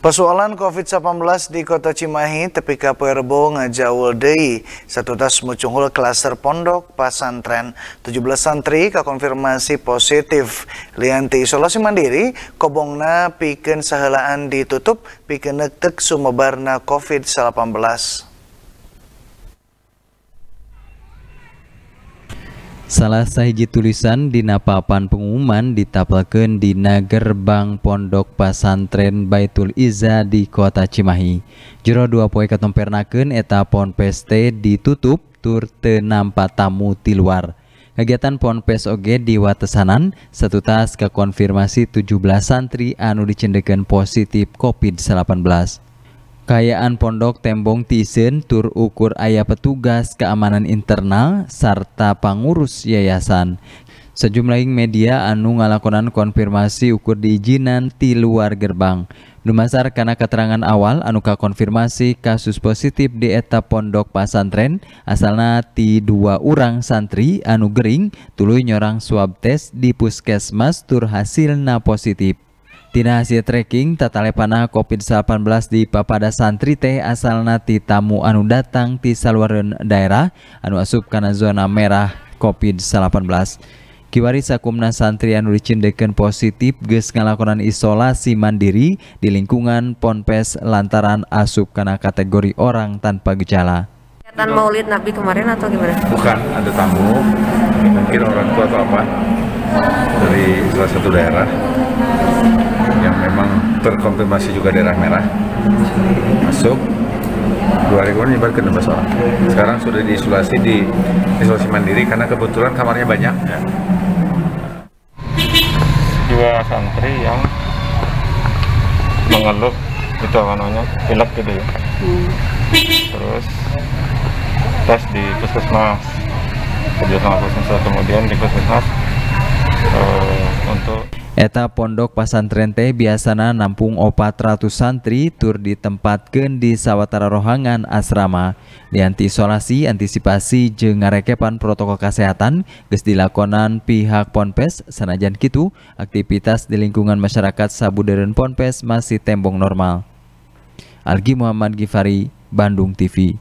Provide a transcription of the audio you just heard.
Persoalan COVID-19 di Kota Cimahi tepika Puerbo ngajawul satu tas mucunghul klaster pondok pasantren 17 santri kekonfirmasi positif. Lianti isolasi mandiri, kobongna piken sahelaan ditutup pikeun tek sumebarna COVID-19. salah sahiji tulisan dina papan pengumuman ditapelkeun dina gerbang pondok pasantren Baitul Iza di kota Cimahi jero dua poe katompernakeun eta ponpes teh ditutup tur teu nampa tamu ti luar kegiatan ponpes oge diwatesanan tas kekonfirmasi 17 santri anu dicendeken positif COVID-19 Kayaan pondok tembong Tisen tur ukur ayah petugas keamanan internal serta pengurus yayasan. Sejumlah media anu ngalakonan konfirmasi ukur diizinan di luar gerbang. Dumasar karena keterangan awal anuka konfirmasi kasus positif di etap pondok pasantren asalna ti dua orang santri anu gering tului nyorang swab tes di puskesmas tur hasilna positif. Tina hasil trekking tatalepana COVID-18 di papada santri teh asalna ti tamu anu datang di saluran daerah anu asup karena zona merah COVID-18. Kiwari sakumna santri anu dicindeken positif geus ngalakonan isolasi mandiri di lingkungan ponpes lantaran asup karena kategori orang tanpa gejala. Kegiatan maulid Nabi kemarin atau gimana? Bukan, ada tamu, mungkin orang tua atau apa dari salah satu daerah yang memang terkonfirmasi juga daerah merah masuk dua hari kemudian nyebar ke enam orang sekarang sudah diisolasi di isolasi mandiri karena kebetulan kamarnya banyak ya. dua santri yang mengeluh itu namanya pilek gitu ya terus tes di puskesmas kerja sama puskesmas kemudian di puskesmas Eta pondok Pesantren teh biasana nampung opat ratus santri tur ditempatkan di sawatara rohangan asrama. diantisolasi antisipasi jeng ngarekepan protokol kesehatan kesdilakonan dilakonan pihak Ponpes sanajan kitu aktivitas di lingkungan masyarakat Sabuderen Ponpes masih tembong normal. Algi Muhammad Gifari, Bandung TV.